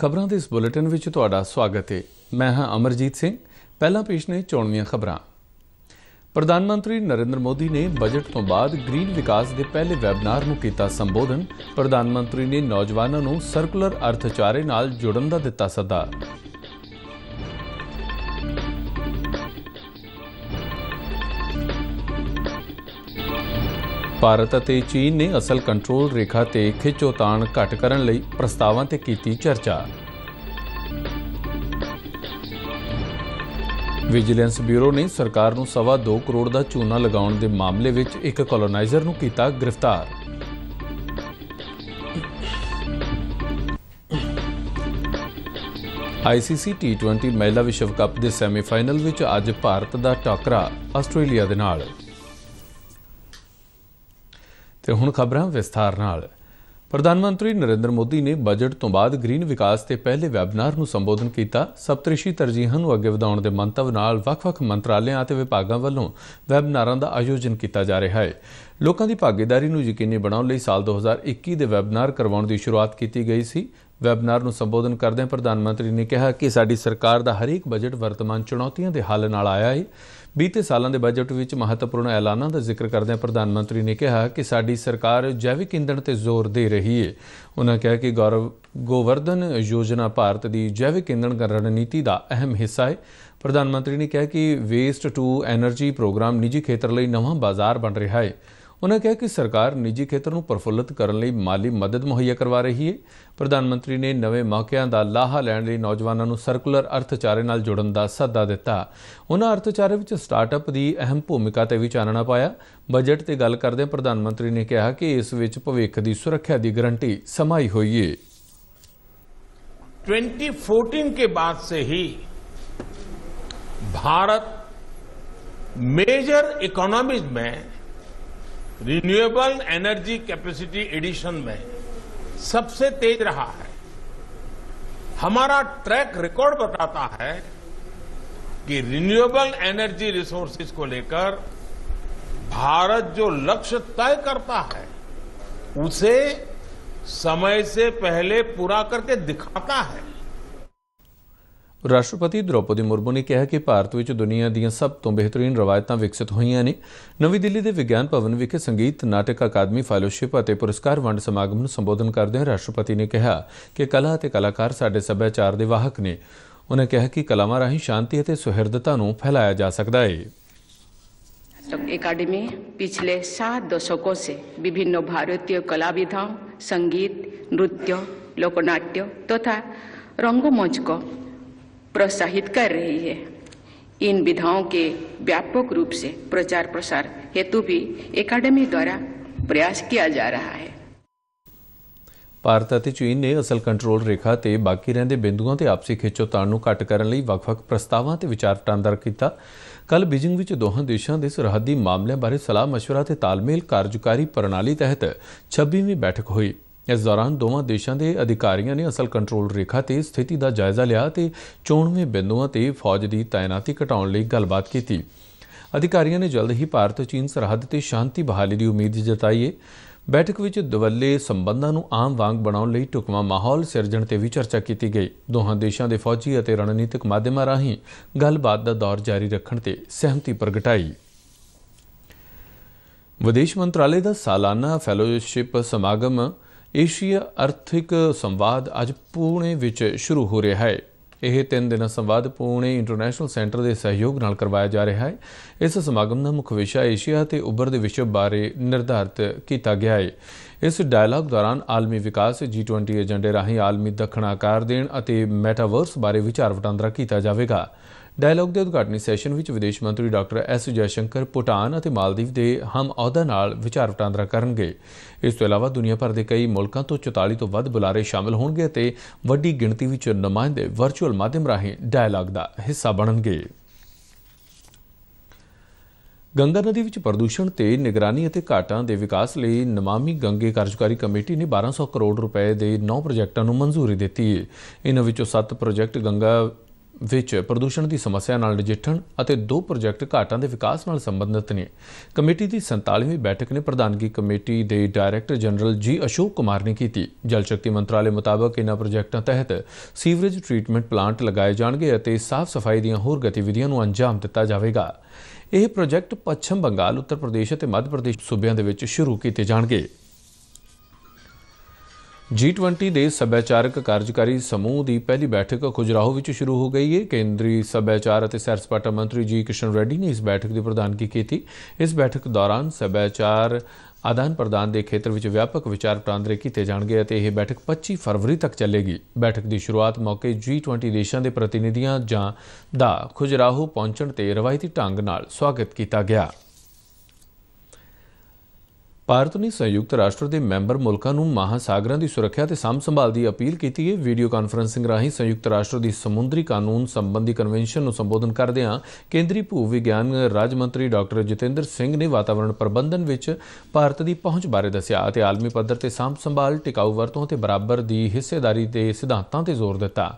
ਖਬਰਾਂ ਦੇ ਇਸ ਬੁਲੇਟਿਨ ਵਿੱਚ ਤੁਹਾਡਾ ਸਵਾਗਤ ਹੈ ਮੈਂ ਹਾਂ ਅਮਰਜੀਤ ਸਿੰਘ ਪਹਿਲਾਂ ਪੇਸ਼ ਨੇ ਚੋਣਵੀਆਂ ਖਬਰਾਂ ਪ੍ਰਧਾਨ ਮੰਤਰੀ ਨਰਿੰਦਰ ਮੋਦੀ ਨੇ ਬਜਟ ਤੋਂ ਬਾਅਦ ਗ੍ਰੀਨ ਵਿਕਾਸ ਦੇ ਪਹਿਲੇ ਵੈਬਿਨਾਰ ਨੂੰ ਕੀਤਾ ਸੰਬੋਧਨ ਪ੍ਰਧਾਨ ਮੰਤਰੀ ਨੇ ਨੌਜਵਾਨਾਂ ਨੂੰ ਸਰਕੂਲਰ ਅਰਥਚਾਰੇ ਨਾਲ ਜੁੜਨ ਦਾ ਦਿੱਤਾ ਸੱਦਾ ਭਾਰਤ ਅਤੇ ਚੀਨ ਨੇ ਅਸਲ ਕੰਟਰੋਲ ਰੇਖਾ ਤੇ ਖਿੱਚੋਤਾਣ ਘਟ ਕਰਨ ਲਈ ਪ੍ਰਸਤਾਵਾਂ ਤੇ ਕੀਤੀ ਚਰਚਾ ਵਿਜੀਲੈਂਸ ਬਿਊਰੋ ਨੇ ਸਰਕਾਰ ਨੂੰ ਸਵਾ 2 ਕਰੋੜ ਦਾ ਚੂਨਾ ਲਗਾਉਣ ਦੇ ਮਾਮਲੇ ਵਿੱਚ ਇੱਕ ਕਲੋਨਾਈਜ਼ਰ ਨੂੰ ਕੀਤਾ ਗ੍ਰਿਫਤਾਰ ICC T20 ਮਹਿਲਾ ਵਿਸ਼ਵ ਕੱਪ ਦੇ ਸੈਮੀਫਾਈਨਲ ਵਿੱਚ ਅੱਜ ਭਾਰਤ ਦਾ ਟੱਕਰਾ ਆਸਟ੍ਰੇਲੀਆ ਦੇ ਨਾਲ ਤੇ ਹੁਣ ਖਬਰਾਂ ਵਿਸਥਾਰ ਨਾਲ ਪ੍ਰਧਾਨ ਮੰਤਰੀ ਨਰਿੰਦਰ ਮੋਦੀ ਨੇ ਬਜਟ ਤੋਂ ਬਾਅਦ ਗ੍ਰੀਨ ਵਿਕਾਸ ਤੇ ਪਹਿਲੇ ਵੈਬਨਾਰ ਨੂੰ ਸੰਬੋਧਨ ਕੀਤਾ ਸਪਤ੍ਰਿਸ਼ੀ ਤਰਜੀਹਾਂ ਨੂੰ ਅੱਗੇ ਵਧਾਉਣ ਦੇ ਮੰਤਵ ਨਾਲ ਵੱਖ-ਵੱਖ ਮੰਤਰਾਲਿਆਂ ਅਤੇ ਵਿਭਾਗਾਂ ਵੱਲੋਂ ਵੈਬਨਾਰਾਂ ਦਾ ਆਯੋਜਨ ਕੀਤਾ ਜਾ ਰਿਹਾ ਹੈ ਲੋਕਾਂ ਦੀ ਭਾਗੀਦਾਰੀ ਨੂੰ ਯਕੀਨੀ ਬਣਾਉਣ ਲਈ ਸਾਲ 2021 ਦੇ ਵੈਬਨਾਰ ਕਰਵਾਉਣ ਦੀ ਸ਼ੁਰੂਆਤ ਕੀਤੀ ਗਈ ਸੀ ਵੈਬਨਾਰ ਨੂੰ ਸੰਬੋਧਨ ਕਰਦਿਆਂ ਪ੍ਰਧਾਨ ਮੰਤਰੀ ਨੇ ਕਿਹਾ ਕਿ ਸਾਡੀ ਸਰਕਾਰ ਦਾ ਹਰੇਕ ਬਜਟ ਵਰਤਮਾਨ ਚੁਣੌਤੀਆਂ ਦੇ ਹੱਲ ਨਾਲ ਆਇਆ ਹੈ ਬੀਤੇ ਸਾਲਾਂ ਦੇ ਬਜਟ ਵਿੱਚ ਮਹੱਤਵਪੂਰਨ ਐਲਾਨਾਂ ਦਾ ਜ਼ਿਕਰ ਕਰਦਿਆਂ ਪ੍ਰਧਾਨ ਮੰਤਰੀ ਨੇ ਕਿਹਾ ਕਿ ਸਾਡੀ ਸਰਕਾਰ ਜੈਵਿਕ ਇੰਧਣ ਤੇ ਜ਼ੋਰ ਦੇ ਰਹੀ ਹੈ ਉਹਨਾਂ ਕਿਹਾ ਕਿ ਗੌਰਵ ਗੋਵਰਧਨ ਯੋਜਨਾ ਭਾਰਤ ਦੀ ਜੈਵਿਕ ਇੰਧਣ ਰਣਨੀਤੀ ਦਾ ਅਹਿਮ ਹਿੱਸਾ ਹੈ ਪ੍ਰਧਾਨ ਮੰਤਰੀ ਨੇ ਕਿਹਾ ਕਿ ਵੇਸਟ ਟੂ ਐਨਰਜੀ ਪ੍ਰੋਗਰਾਮ ਨਿੱਜੀ ਖੇਤਰ ਲਈ ਨਵਾਂ ਬਾਜ਼ਾਰ ਬਣ ਰਿਹਾ ਹੈ ਉਹਨਾਂ ਕਿਹਾ ਕਿ ਸਰਕਾਰ ਨਿੱਜੀ ਖੇਤਰ ਨੂੰ ਪਰਫੁੱਲਤ ਕਰਨ ਲਈ ਮਾਲੀ ਮਦਦ ਮੁਹੱਈਆ ਕਰਵਾ ਰਹੀ ਹੈ ਪ੍ਰਧਾਨ ਮੰਤਰੀ ਨੇ ਨਵੇਂ ਮੌਕਿਆਂ ਦਾ ਲਾਹਾ ਲੈਣ ਲਈ ਨੌਜਵਾਨਾਂ ਨੂੰ ਸਰਕੂਲਰ ਅਰਥਚਾਰੇ ਨਾਲ ਜੁੜਨ ਦਾ ਸੱਦਾ ਦਿੱਤਾ ਉਹਨਾਂ ਅਰਥਚਾਰੇ ਵਿੱਚ ਸਟਾਰਟਅਪ ਦੀ ਅਹਿਮ ਭੂਮਿਕਾ ਤੇ ਵੀ ਚਾਨਣਾ ਪਾਇਆ ਬਜਟ ਤੇ ਗੱਲ ਕਰਦੇ ਪ੍ਰਧਾਨ ਮੰਤਰੀ ਨੇ ਕਿਹਾ ਕਿ ਇਸ ਵਿੱਚ ਭਵਿੱਖ ਦੀ ਸੁਰੱਖਿਆ ਦੀ ਗਾਰੰਟੀ ਸਮਾਈ ਹੋਈ ਹੈ 2014 ਕੇ ਬਾਅਦ ਸੇ ਹੀ ਭਾਰਤ ਮੇਜਰ ਇਕਨੋਮੀਜ਼ में रिन्यूएबल एनर्जी कैपेसिटी एडिशन में सबसे तेज रहा है हमारा ट्रैक रिकॉर्ड बताता है कि रिन्यूएबल एनर्जी रिसोर्सेज को लेकर भारत जो लक्ष्य तय करता है उसे समय से पहले पूरा करके दिखाता है ਰਾਸ਼ਟਰਪਤੀ ਦ੍ਰੋਪਦੀ ਮੁਰਮੂ ਨੇ ਕਿਹਾ ਕਿ ਭਾਰਤ ਵਿੱਚ ਦੁਨੀਆ ਦੀਆਂ ਸਭ ਤੋਂ ਬਿਹਤਰੀਨ ਰਵਾਇਤਾਂ ਵਿਕਸਿਤ ਹੋਈਆਂ ਨੇ ਨਵੀਂ ਦਿੱਲੀ ਦੇ ਵਿਗਿਆਨ ਭਵਨ ਵਿਖੇ ਸੰਗੀਤ ਨਾਟਕ ਅਕਾਦਮੀ ਫੈਲੋਸ਼ਿਪ ਅਤੇ ਪੁਰਸਕਾਰ ਵੰਡ ਸਮਾਗਮ ਨੂੰ ਸੰਬੋਧਨ ਕਰਦਿਆਂ ਰਾਸ਼ਟਰਪਤੀ ਨੇ ਕਿਹਾ ਕਿ ਕਲਾ ਅਤੇ ਕਲਾਕਾਰ ਸਾਡੇ ਸੱਭਿਆਚਾਰ ਦੇ ਵਾਹਕ ਨੇ ਉਨ੍ਹਾਂ ਕਿਹਾ ਕਿ ਕਲਾਵਾਂ ਰਾਹੀਂ ਸ਼ਾਂਤੀ ਅਤੇ ਸੁਹਿਰਦਤਾ ਨੂੰ ਫੈਲਾਇਆ ਜਾ ਸਕਦਾ ਹੈ ਅਕਾਦਮੀ ਪਿਛਲੇ 7 ਦਸ਼ਕੋਂ ਸੇ ਵਿਭਿੰਨ ਭਾਰਤੀ ਕਲਾ विधाओं ਸੰਗੀਤ नृत्य लोकनाट्य तथा तो प्रोत्साहित कर रही है इन विधाओं के व्यापक रूप से प्रचार प्रसार हेतु भी एकेडमी द्वारा प्रयास किया जा रहा है ਭਾਰਤ ਅਤੇ ਚੀਨ ਨੇ ਅਸਲ ਕੰਟਰੋਲ ਰੇਖਾ ਤੇ ਬਾਕੀ ਰਹਿੰਦੇ ਬਿੰਦੂਆਂ ਤੇ ਆਪਸੀ ਖਿੱਚੋਤਾਣ ਨੂੰ ਘਟ ਕਰਨ ਲਈ ਵੱਖ-ਵੱਖ ਪ੍ਰਸਤਾਵਾਂ ਤੇ ਵਿਚਾਰ ਵਟਾਂਦਰਾ ਕੀਤਾ ਕੱਲ ਬੀਜਿੰਗ ਵਿੱਚ ਦੋਹਾਂ ਦੇਸ਼ਾਂ ਦੇ ਸਰਹੱਦੀ ਮਾਮਲਿਆਂ ਬਾਰੇ ਸਲਾਹ مشورہ ਤੇ ਤਾਲਮੇਲ ਕਾਰਜਕਾਰੀ ਪ੍ਰਣਾਲੀ ਤਹਿਤ 26ਵੀਂ ਬੈਠਕ ਹੋਈ ਇਸ ਦੌਰਾਨ ਦੋਵਾਂ ਦੇਸ਼ਾਂ ਦੇ ਅਧਿਕਾਰੀਆਂ ਨੇ ਅਸਲ ਕੰਟਰੋਲ ਰੇਖਾ ਤੇ ਸਥਿਤੀ ਦਾ ਜਾਇਜ਼ਾ ਲਿਆ ਤੇ ਚੋਣਵੇਂ ਬਿੰਦੂਆਂ ਤੇ ਫੌਜ ਦੀ ਤਾਇਨਾਤੀ ਘਟਾਉਣ ਲਈ ਗੱਲਬਾਤ ਕੀਤੀ ਅਧਿਕਾਰੀਆਂ ਨੇ ਜਲਦ ਹੀ ਭਾਰਤ-ਚੀਨ ਸਰਹੱਦ ਤੇ ਸ਼ਾਂਤੀ ਬਹਾਲੀ ਦੀ ਉਮੀਦ ਜਤਾਈ ਹੈ ਬੈਠਕ ਵਿੱਚ ਦਵੱਲੇ ਸੰਬੰਧਾਂ ਨੂੰ ਆਮ ਵਾਂਗ ਬਣਾਉਣ ਲਈ ਟੁਕਮਾ ਮਾਹੌਲ ਸਿਰਜਣ ਤੇ ਵੀ ਚਰਚਾ ਕੀਤੀ ਗਈ ਦੋਹਾਂ ਦੇਸ਼ਾਂ ਦੇ ਫੌਜੀ ਅਤੇ ਰਣਨੀਤਿਕ ਮਾਧਿਅਮਾਂ ਰਾਹੀਂ ਗੱਲਬਾਤ ਦਾ ਦੌਰ ਜਾਰੀ ਰੱਖਣ ਤੇ ਸਹਿਮਤੀ ਪ੍ਰਗਟਾਈ ਵਿਦੇਸ਼ ਮੰਤਰਾਲੇ ਦਾ ਸਾਲਾਨਾ ਫੈਲੋਸ਼ਿਪ ਸਮਾਗਮ ਏਸ਼ੀਆ ਆਰਥਿਕ ਸੰਵਾਦ ਅੱਜ ਪੂਣੇ ਵਿੱਚ ਸ਼ੁਰੂ ਹੋ ਰਿਹਾ ਹੈ ਇਹ 3 ਦਿਨਾਂ ਸੰਵਾਦ ਪੂਣੇ ਇੰਟਰਨੈਸ਼ਨਲ ਸੈਂਟਰ ਦੇ ਸਹਿਯੋਗ ਨਾਲ ਕਰਵਾਇਆ ਜਾ ਰਿਹਾ ਹੈ ਇਸ ਸਮਾਗਮ ਦਾ ਮੁੱਖ ਵਿਸ਼ਾ ਏਸ਼ੀਆ ਤੇ ਉੱਭਰਦੇ ਵਿਸ਼ਵ ਬਾਰੇ ਨਿਰਧਾਰਿਤ ਕੀਤਾ ਗਿਆ ਹੈ ਇਸ ਡਾਇਲੌਗ ਦੌਰਾਨ ਆਲਮੀ ਵਿਕਾਸ G20 ਏਜੰਡੇ ਰਾਹੀਂ ਆਲਮੀ ਦੱਖਣਾਕਾਰ ਦੇਣ ਅਤੇ ਮੈਟਾਵਰਸ ਬਾਰੇ ਵਿਚਾਰ ਵਟਾਂਦਰਾ ਕੀਤਾ ਜਾਵੇਗਾ ਡਾਇਲੌਗ ਦੇ ਉਦਘਾਟਨੀ ਸੈਸ਼ਨ ਵਿੱਚ ਵਿਦੇਸ਼ ਮੰਤਰੀ ਡਾਕਟਰ ਐਸ ਜੈਸ਼ੰਕਰ ਪੁਟਾਨ ਅਤੇ ਮਾਲਦੀਵ ਦੇ ਹਮ ਅਹੁਦਾ ਨਾਲ ਵਿਚਾਰ ਵਟਾਂਦਰਾ ਕਰਨਗੇ ਇਸ ਤੋਂ ਇਲਾਵਾ ਦੁਨੀਆ ਭਰ ਦੇ ਕਈ ਮੁਲਕਾਂ ਤੋਂ 44 ਤੋਂ ਵੱਧ ਬੁਲਾਰੇ ਸ਼ਾਮਲ ਹੋਣਗੇ ਅਤੇ ਵੱਡੀ ਗਿਣਤੀ ਵਿੱਚ ਨੁਮਾਇੰਦੇ ਵਰਚੁਅਲ ਮਾਧਿਅਮ ਰਾਹੀਂ ਡਾਇਲੌਗ ਦਾ ਹਿੱਸਾ ਬਣਨਗੇ ਗੰਗਾ ਨਦੀ ਵਿੱਚ ਪ੍ਰਦੂਸ਼ਣ ਤੇ ਨਿਗਰਾਨੀ ਅਤੇ ਘਾਟਾਂ ਦੇ ਵਿਕਾਸ ਲਈ ਨਮਾਮੀ ਗੰਗੇ ਕਾਰਜਕਾਰੀ ਕਮੇਟੀ ਨੇ 1200 ਕਰੋੜ ਰੁਪਏ ਦੇ 9 ਪ੍ਰੋਜੈਕਟਾਂ ਨੂੰ ਮਨਜ਼ੂਰੀ ਦਿੱਤੀ ਹੈ ਇਹਨਾਂ ਵਿੱਚੋਂ 7 ਪ੍ਰੋਜੈਕਟ ਗੰਗਾ ਵਿੱਚ ਪ੍ਰਦੂਸ਼ਣ ਦੀ ਸਮੱਸਿਆ ਨਾਲ ਨਜਿੱਠਣ ਅਤੇ ਦੋ ਪ੍ਰੋਜੈਕਟ ਘਾਟਾਂ ਦੇ ਵਿਕਾਸ ਨਾਲ ਸੰਬੰਧਿਤ ਨੇ ਕਮੇਟੀ ਦੀ 47ਵੀਂ ਬੈਠਕ ਨੇ ਪ੍ਰਧਾਨਗੀ ਕਮੇਟੀ ਦੇ ਡਾਇਰੈਕਟਰ ਜਨਰਲ ਜੀ ਅਸ਼ੋਕ ਕੁਮਾਰ ਨੇ ਕੀਤੀ ਜਲ ਸ਼ਕਤੀ ਮੰਤਰਾਲੇ ਮੁਤਾਬਕ ਇਹਨਾਂ ਪ੍ਰੋਜੈਕਟਾਂ ਤਹਿਤ ਸੀਵਰੇਜ ਟ੍ਰੀਟਮੈਂਟ ਪਲਾਂਟ ਲਗਾਏ ਜਾਣਗੇ ਅਤੇ ਸਾਫ਼ ਸਫਾਈ ਦੀਆਂ ਹੋਰ ਗਤੀਵਿਧੀਆਂ ਨੂੰ ਅੰਜਾਮ ਦਿੱਤਾ ਜਾਵੇਗਾ ਇਹ ਪ੍ਰੋਜੈਕਟ ਪੱਛਮ ਬੰਗਾਲ ਉੱਤਰ ਪ੍ਰਦੇਸ਼ ਅਤੇ ਮੱਧ ਪ੍ਰਦੇਸ਼ ਸੂਬਿਆਂ ਦੇ ਵਿੱਚ ਸ਼ੁਰੂ ਕੀਤੇ ਜਾਣਗੇ G20 ਦੇ ਸੱਭਿਆਚਾਰਕ ਕਾਰਜਕਾਰੀ ਸਮੂਹ ਦੀ ਪਹਿਲੀ ਬੈਠਕ ਖੁਜਰਾਹੋ ਵਿੱਚ ਸ਼ੁਰੂ ਹੋ ਗਈ ਹੈ ਕੇਂਦਰੀ ਸੱਭਿਆਚਾਰ ਅਤੇ ਸੈਰ ਸਪਾਟਾ ਮੰਤਰੀ ਜੀ ਕਿਸ਼ਨ ਰੈੱਡੀ ਨੇ ਇਸ ਬੈਠਕ ਦੀ ਪ੍ਰਧਾਨਗੀ ਕੀਤੀ ਇਸ ਬੈਠਕ ਦੌਰਾਨ ਸੱਭਿਆਚਾਰ ਆਦਾਨ ਪ੍ਰਦਾਨ ਦੇ ਖੇਤਰ ਵਿੱਚ ਵਿਆਪਕ ਵਿਚਾਰ ਵਟਾਂਦਰੇ ਕੀਤੇ ਜਾਣਗੇ ਅਤੇ ਇਹ ਬੈਠਕ 25 ਫਰਵਰੀ ਤੱਕ ਚੱਲੇਗੀ ਬੈਠਕ ਦੀ ਸ਼ੁਰੂਆਤ ਮੌਕੇ G20 ਦੇਸ਼ਾਂ ਦੇ ਪ੍ਰਤੀਨਿਧੀਆਂ ਜਾਂ ਦਾ ਖੁਜਰਾਹੋ ਪਹੁੰਚਣ ਤੇ ਰਵਾਇਤੀ ਢੰਗ ਨਾਲ ਸਵਾਗਤ ਕੀਤਾ ਗਿਆ ਭਾਰਤ ਨੇ ਸੰਯੁਕਤ ਰਾਸ਼ਟਰ ਦੇ ਮੈਂਬਰ ਮੁਲਕਾਂ ਨੂੰ ਮਹਾਸਾਗਰਾਂ ਦੀ ਸੁਰੱਖਿਆ ਤੇ ਸਾਂਭ ਸੰਭਾਲ ਦੀ ਅਪੀਲ ਕੀਤੀ ਹੈ ਵੀਡੀਓ ਕਾਨਫਰੰਸਿੰਗ ਰਾਹੀਂ ਸੰਯੁਕਤ ਰਾਸ਼ਟਰ ਦੀ ਸਮੁੰਦਰੀ ਕਾਨੂੰਨ ਸੰਬੰਧੀ ਕਨਵੈਨਸ਼ਨ ਨੂੰ ਸੰਬੋਧਨ ਕਰਦਿਆਂ ਕੇਂਦਰੀ ਭੂ ਵਿਗਿਆਨ ਰਾਜ ਮੰਤਰੀ ਡਾਕਟਰ ਜਤਿੰਦਰ ਸਿੰਘ ਨੇ ਵਾਤਾਵਰਣ ਪ੍ਰਬੰਧਨ ਵਿੱਚ ਭਾਰਤ ਦੀ ਪਹੁੰਚ ਬਾਰੇ ਦੱਸਿਆ ਅਤੇ ਆਲਮੀ ਪੱਧਰ ਤੇ ਸਾਂਭ ਸੰਭਾਲ ਟਿਕਾਊ ਵਰਤੋਂ ਤੇ ਬਰਾਬਰ ਦੀ ਹਿੱਸੇਦਾਰੀ ਦੇ ਸਿਧਾਂਤਾਂ ਤੇ ਜ਼ੋਰ ਦਿੱਤਾ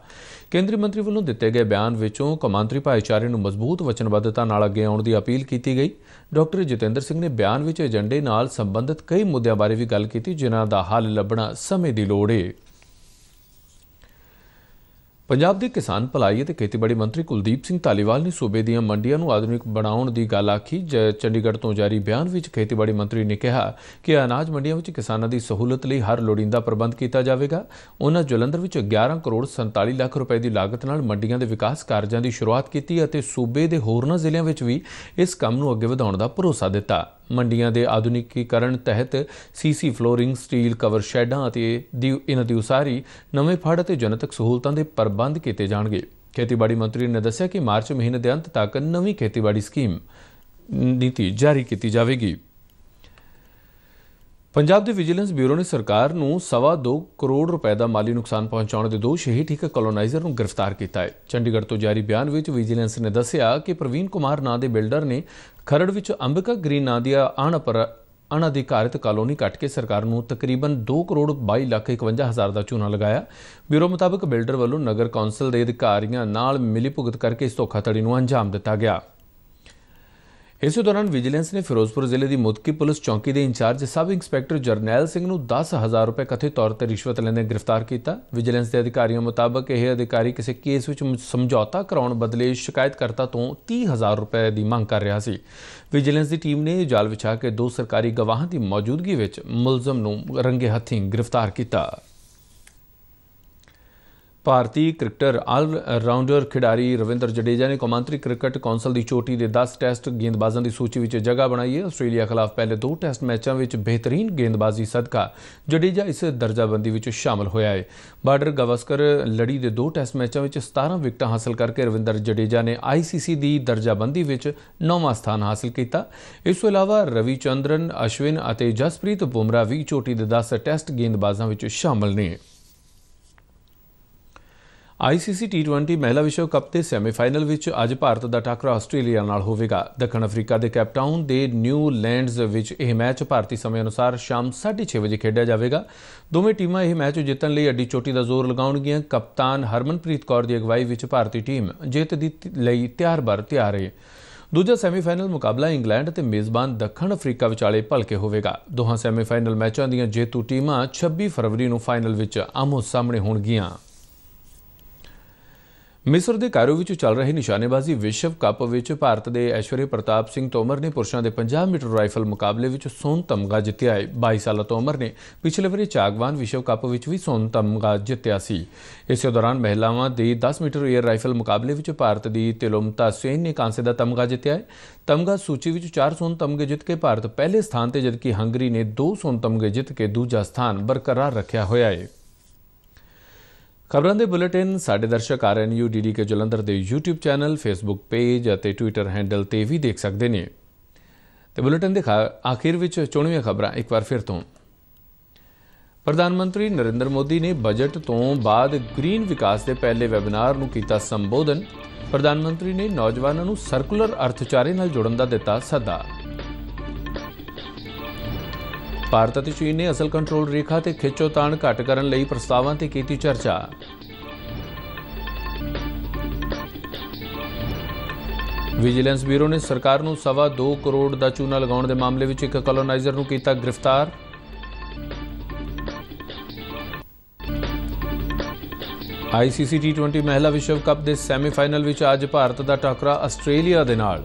ਕੇਂਦਰੀ ਮੰਤਰੀ ਵੱਲੋਂ ਦਿੱਤੇ ਗਏ ਬਿਆਨ ਵਿੱਚੋਂ ਕਮਾਂਤਰੀ ਭਾਈਚਾਰੇ ਨੂੰ ਮਜ਼ਬੂਤ ਵਚਨਬੱਧਤਾ ਨਾਲ ਅੱਗੇ ਆਉਣ ਦੀ ਅਪੀਲ ਕੀਤੀ ਗਈ ਡਾਕਟਰ ਜਤਿੰਦਰ ਸਿੰਘ ਨੇ ਬਿਆਨ ਵਿੱਚ ਏਜੰਡੇ ਨਾਲ ਸੰਬੰਧਿਤ ਕਈ ਮੁੱਦਿਆਂ ਬਾਰੇ ਵੀ ਗੱਲ ਕੀਤੀ ਜਿਨ੍ਹਾਂ ਦਾ ਹੱਲ ਲੱਭਣਾ ਸਮੇਂ ਦੀ ਲੋੜ ਹੈ ਪੰਜਾਬ ਦੇ ਕਿਸਾਨ ਭਲਾਈ ਅਤੇ ਖੇਤੀਬਾੜੀ ਮੰਤਰੀ ਕੁਲਦੀਪ ਸਿੰਘ ਧਾਲੀਵਾਲ ਨੇ ਸੂਬੇ ਦੀਆਂ ਮੰਡੀਆਂ ਨੂੰ ਆਧੁਨਿਕ ਬਣਾਉਣ ਦੀ ਗੱਲ ਆਖੀ ਚੰਡੀਗੜ੍ਹ ਤੋਂ ਜਾਰੀ ਬਿਆਨ ਵਿੱਚ ਖੇਤੀਬਾੜੀ ਮੰਤਰੀ ਨੇ ਕਿਹਾ ਕਿ ਅਨਾਜ ਮੰਡੀਆਂ ਵਿੱਚ ਕਿਸਾਨਾਂ ਦੀ ਸਹੂਲਤ ਲਈ ਹਰ ਲੋੜੀਂਦਾ ਪ੍ਰਬੰਧ ਕੀਤਾ ਜਾਵੇਗਾ ਉਹਨਾਂ ਜਲੰਧਰ ਵਿੱਚ 11 ਕਰੋੜ 47 ਲੱਖ ਰੁਪਏ ਦੀ ਲਾਗਤ ਨਾਲ ਮੰਡੀਆਂ ਦੇ ਵਿਕਾਸ ਕਾਰਜਾਂ ਦੀ ਸ਼ੁਰੂਆਤ ਕੀਤੀ ਅਤੇ ਸੂਬੇ ਦੇ ਹੋਰਨਾਂ ਜ਼ਿਲ੍ਹਿਆਂ ਵਿੱਚ ਵੀ ਇਸ ਕੰਮ ਨੂੰ ਅੱਗੇ ਵਧਾਉਣ ਦਾ ਭਰੋਸਾ ਦਿੱਤਾ ਮੰਡੀਆਂ ਦੇ ਆਧੁਨਿਕੀਕਰਨ ਤਹਿਤ ਸੀਸੀ ਫਲੋਰਿੰਗ ਸਟੀਲ ਕਵਰ ਸ਼ੈਡਾਂ ਅਤੇ ਇਹਨਾਂ ਦੀ ਉਸਾਰੀ ਨਵੇਂ ਫੜ ਅਤੇ ਜਨਤਕ ਸਹੂਲਤਾਂ ਦੇ ਪ੍ਰਬੰਧ ਕੀਤੇ ਜਾਣਗੇ ਖੇਤੀਬਾੜੀ ਮੰਤਰੀ ਨੇ ਦੱਸਿਆ ਕਿ ਮਾਰਚ ਮਹੀਨੇ ਦੇ ਅੰਤ ਤੱਕ ਨਵੀਂ ਖੇਤੀਬਾੜੀ ਸਕੀਮ ਨੀਤੀ ਜਾਰੀ ਕੀਤੀ ਜਾਵੇਗੀ ਪੰਜਾਬ ਦੇ ਵਿਜੀਲੈਂਸ ਬਿਊਰੋ ਨੇ ਸਰਕਾਰ ਨੂੰ 2.5 ਕਰੋੜ ਰੁਪਏ ਦਾ ਮਾਲੀ ਨੁਕਸਾਨ ਪਹੁੰਚਾਉਣ ਦੇ ਦੋਸ਼ ਹੇਠ ਇੱਕ ਕਲੋਨਾਈਜ਼ਰ ਨੂੰ ਗ੍ਰਿਫਤਾਰ ਕੀਤਾ ਹੈ ਚੰਡੀਗੜ੍ਹ ਤੋਂ ਜਾਰੀ ਬਿਆਨ ਵਿੱਚ ਵਿਜੀਲੈਂਸ ਨੇ ਦੱਸਿਆ ਕਿ ਪ੍ਰਵੀਨ ਕੁਮਾਰ ਨਾਂ ਦੇ ਬਿਲਡਰ ਨੇ ਖਰੜ ਵਿੱਚ ਅੰਬਿਕਾ ਗ੍ਰੀਨ ਨਾਂ ਦੀ ਅਣਪਰ ਅਣਅਧਿਕਾਰਿਤ ਕਲੋਨੀ ਕੱਟ ਕੇ ਸਰਕਾਰ ਨੂੰ ਤਕਰੀਬਨ 2 ਕਰੋੜ 22 ਲੱਖ 51 ਹਜ਼ਾਰ ਦਾ ਚੂਨਾ ਲਗਾਇਆ ਬਿਊਰੋ ਮੁਤਾਬਕ ਬਿਲਡਰ ਵੱਲੋਂ ਨਗਰ ਕੌਂਸਲ ਦੇ ਅਧਿਕਾਰੀਆਂ ਨਾਲ ਮਿਲੀਭੁਗਤ ਕਰਕੇ ਇਸ ਧੋਖਾਧੜੀ ਨੂੰ ਅੰਜਾਮ ਦਿੱਤਾ ਗਿਆ ਇਸੇ ਦੌਰਾਨ ਵਿਜੀਲੈਂਸ ਨੇ ਫਿਰੋਜ਼ਪੁਰ ਜ਼ਿਲ੍ਹੇ ਦੀ ਮੁਦਕੀ ਪੁਲਿਸ ਚੌਂਕੀ ਦੇ incharge sub inspector Jarnail Singh ਨੂੰ 10000 ਰੁਪਏ ਕਥਿਤ ਤੌਰ ਤੇ ਰਿਸ਼ਵਤ ਲੈਂਦੇ ਗ੍ਰਿਫਤਾਰ ਕੀਤਾ ਵਿਜੀਲੈਂਸ ਦੇ ਅਧਿਕਾਰੀਆਂ ਮੁਤਾਬਕ ਇਹ ਅਧਿਕਾਰੀ ਕਿਸੇ ਕੇਸ ਵਿੱਚ ਸਮਝੌਤਾ ਕਰਾਉਣ ਬਦਲੇ ਸ਼ਿਕਾਇਤਕਰਤਾ ਤੋਂ 30000 ਰੁਪਏ ਦੀ ਮੰਗ ਕਰ ਰਿਹਾ ਸੀ ਵਿਜੀਲੈਂਸ ਦੀ ਟੀਮ ਨੇ ਜਾਲ ਵਿਛਾ ਕੇ ਦੋ ਸਰਕਾਰੀ ਗਵਾਹਾਂ ਦੀ ਮੌਜੂਦਗੀ ਵਿੱਚ ਮੁਲਜ਼ਮ ਨੂੰ ਰੰਗੇ ਹੱਥੀਂ ਗ੍ਰਿਫਤਾਰ ਕੀਤਾ ਭਾਰਤੀ ਕ੍ਰਿਕਟਰ ਆਲ ਰਾਉਂਡਰ ਖਿਡਾਰੀ ਰਵਿੰਦਰ ਜਡੇਜਾ ਨੇ ਕੌਮਾਂਤਰੀ ਕ੍ਰਿਕਟ ਕੌਂਸਲ ਦੀ ਚੋਟੀ ਦੇ 10 ਟੈਸਟ ਗੇਂਦਬਾਜ਼ਾਂ ਦੀ ਸੂਚੀ ਵਿੱਚ ਜਗ੍ਹਾ ਬਣਾਈ ਹੈ ਆਸਟ੍ਰੇਲੀਆ ਖਿਲਾਫ ਪਹਿਲੇ ਦੋ ਟੈਸਟ ਮੈਚਾਂ ਵਿੱਚ ਬਿਹਤਰੀਨ ਗੇਂਦਬਾਜ਼ੀ ਸਦਕਾ ਜਡੇਜਾ ਇਸ ਦਰਜਾਬੰਦੀ ਵਿੱਚ ਸ਼ਾਮਲ ਹੋਇਆ ਹੈ ਬਾਰਡਰ ਗਵਸਕਰ ਲੜੀ ਦੇ ਦੋ ਟੈਸਟ ਮੈਚਾਂ ਵਿੱਚ 17 ਵਿਕਟਾਂ ਹਾਸਲ ਕਰਕੇ ਰਵਿੰਦਰ ਜਡੇਜਾ ਨੇ ਆਈਸੀਸੀ ਦੀ ਦਰਜਾਬੰਦੀ ਵਿੱਚ 9ਵਾਂ ਸਥਾਨ ਹਾਸਲ ਕੀਤਾ ਇਸ ਤੋਂ ਇਲਾਵਾ ਰਵੀ ਚੰਦਰਨ ਅਸ਼ਵਿਨ ਅਤੇ ਜਸਪ੍ਰੀਤ ਬੁਮਰਾ ਵੀ ਚੋਟੀ ਦੇ 10 ਟੈਸਟ ਗੇਂਦਬਾਜ਼ਾਂ ਵਿੱਚ ਸ਼ਾਮਲ ਨੇ ICC T20 ਮਹਿਲਾ ਵਿਸ਼ਵ ਕੱਪ ਦੇ ਸੈਮੀਫਾਈਨਲ ਵਿੱਚ ਅੱਜ ਭਾਰਤ ਦਾ ਟਕਰਾ ਆਸਟ੍ਰੇਲੀਆ ਨਾਲ ਹੋਵੇਗਾ ਦੱਖਣ ਅਫਰੀਕਾ ਦੇ ਕੈਪਟਾਊਨ ਦੇ ਨਿਊ ਲੈਂਡਸ ਵਿੱਚ ਇਹ ਮੈਚ ਭਾਰਤੀ ਸਮੇਂ ਅਨੁਸਾਰ ਸ਼ਾਮ 6:30 ਵਜੇ ਖੇਡਿਆ ਜਾਵੇਗਾ ਦੋਵੇਂ ਟੀਮਾਂ ਇਹ ਮੈਚ ਜਿੱਤਣ ਲਈ ਅੱਡੀ ਚੋਟੀ ਦਾ ਜ਼ੋਰ ਲਗਾਉਣਗੀਆਂ ਕਪਤਾਨ ਹਰਮਨਪ੍ਰੀਤ ਕੌਰ ਦੀ ਅਗਵਾਈ ਵਿੱਚ ਭਾਰਤੀ ਟੀਮ ਜਿੱਤ ਦੀ ਲਈ ਤਿਆਰ-ਬਰ ਤਿਆਰ ਹੈ ਦੂਜਾ ਸੈਮੀਫਾਈਨਲ ਮੁਕਾਬਲਾ ਇੰਗਲੈਂਡ ਤੇ ਮੇਜ਼ਬਾਨ ਦੱਖਣ ਅਫਰੀਕਾ ਵਿਚਾਲੇ ਭਲਕੇ ਹੋਵੇਗਾ ਦੋਹਾਂ ਸੈਮੀਫਾਈਨਲ ਮੈਚਾਂ ਦੀਆਂ ਜੇਤੂ ਟੀਮਾਂ 26 ਫਰਵਰੀ ਨੂੰ ਫਾਈਨਲ ਵਿੱਚ ਆਮੋ ਸਾਹਮਣੇ ਹੋਣਗੀਆਂ ਮਿਸਰ ਦੇ ਕਾਇਰੋ ਵਿੱਚ ਚੱਲ ਰਹੀ ਨਿਸ਼ਾਨੇਬਾਜ਼ੀ ਵਿਸ਼ਵ ਕੱਪ ਵਿੱਚ ਭਾਰਤ ਦੇ ਐਸ਼ਵਰੀ ਪ੍ਰਤਾਪ ਸਿੰਘ ਤੋਮਰ ਨੇ ਪੁਰਸ਼ਾਂ ਦੇ 50 ਮੀਟਰ ਰਾਈਫਲ ਮੁਕਾਬਲੇ ਵਿੱਚ ਸੋਨ ਤਮਗਾ ਜਿੱਤਿਆ ਹੈ 22 ਸਾਲਾ ਤੋਮਰ ਨੇ ਪਿਛਲੇ ਵਾਰੀ ਚਾਗਵਾਨ ਵਿਸ਼ਵ ਕੱਪ ਵਿੱਚ ਵੀ ਸੋਨ ਤਮਗਾ ਜਿੱਤਿਆ ਸੀ ਇਸੇ ਦੌਰਾਨ ਮਹਿਲਾਵਾਂ ਦੇ 10 ਮੀਟਰ 에ਅਰ ਰਾਈਫਲ ਮੁਕਾਬਲੇ ਵਿੱਚ ਭਾਰਤ ਦੀ ਤਿਲੋਮਤਾ ਸੇਨ ਨੇ ਕਾਂਸੇ ਦਾ ਤਮਗਾ ਜਿੱਤਿਆ ਹੈ ਤਮਗਾ ਸੂਚੀ ਵਿੱਚ 4 ਸੋਨ ਤਮਗੇ ਜਿੱਤ ਕੇ ਭਾਰਤ ਪਹਿਲੇ ਸਥਾਨ ਤੇ ਜਦਕਿ ਹੰਗਰੀ ਨੇ 2 ਸੋਨ ਤਮਗੇ ਜਿੱਤ ਕੇ ਦੂਜਾ ਸਥਾਨ ਬਰਕਰਾਰ ਰੱਖਿਆ ਹੋਇਆ ਹੈ ਖਬਰਾਂ ਦੇ ਬੁਲੇਟਿਨ ਸਾਡੇ ਦਰਸ਼ਕ ਆਰਐਨਯੂ ਡੀਡੀ ਕੇ ਜਲੰਧਰ ਦੇ YouTube ਚੈਨਲ, Facebook ਪੇਜ ਅਤੇ Twitter ਹੈਂਡਲ ਤੇ ਵੀ ਦੇਖ ਸਕਦੇ ਨੇ। ਤੇ ਬੁਲੇਟਿਨ ਦੇ ਆਖਿਰ ਵਿੱਚ ਚੋਣਵੀਆਂ ਖਬਰਾਂ ਇੱਕ ਵਾਰ ਫਿਰ ਤੋਂ ਪ੍ਰਧਾਨ ਮੰਤਰੀ ਨਰਿੰਦਰ ਮੋਦੀ ਨੇ ਬਜਟ ਤੋਂ ਬਾਅਦ ਗ੍ਰੀਨ ਵਿਕਾਸ ਦੇ ਪਹਿਲੇ ਵੈਬਿਨਾਰ ਨੂੰ ਕੀਤਾ ਸੰਬੋਧਨ ਪ੍ਰਧਾਨ ਮੰਤਰੀ ਨੇ ਨੌਜਵਾਨਾਂ ਨੂੰ ਸਰਕੂਲਰ ਅਰਥਚਾਰੇ ਨਾਲ ਜੋੜਨ ਦਾ ਦਿੱਤਾ ਸੱਦਾ ਭਾਰਤ ਅਤੇ ਚੀਨ ਨੇ ਅਸਲ ਕੰਟਰੋਲ ਰੇਖਾ ਤੇ ਖਿੱਚੋਤਾਣ ਘਟ ਕਰਨ ਲਈ ਪ੍ਰਸਤਾਵਾਂ ਤੇ ਕੀਤੀ ਚਰਚਾ ਵਿਜੀਲੈਂਸ ਬਿਊਰੋ ਨੇ ਸਰਕਾਰ ਨੂੰ ਸਵਾ 2 ਕਰੋੜ ਦਾ ਚੂਨਾ ਲਗਾਉਣ ਦੇ ਮਾਮਲੇ ਵਿੱਚ ਇੱਕ ਕਲੋਨਾਈਜ਼ਰ ਨੂੰ ਕੀਤਾ ਗ੍ਰਿਫਤਾਰ ICC T20 ਮਹਿਲਾ ਵਿਸ਼ਵ ਕੱਪ ਦੇ ਸੈਮੀਫਾਈਨਲ ਵਿੱਚ ਅੱਜ ਭਾਰਤ ਦਾ ਟਾਕਰਾ ਆਸਟ੍ਰੇਲੀਆ ਦੇ ਨਾਲ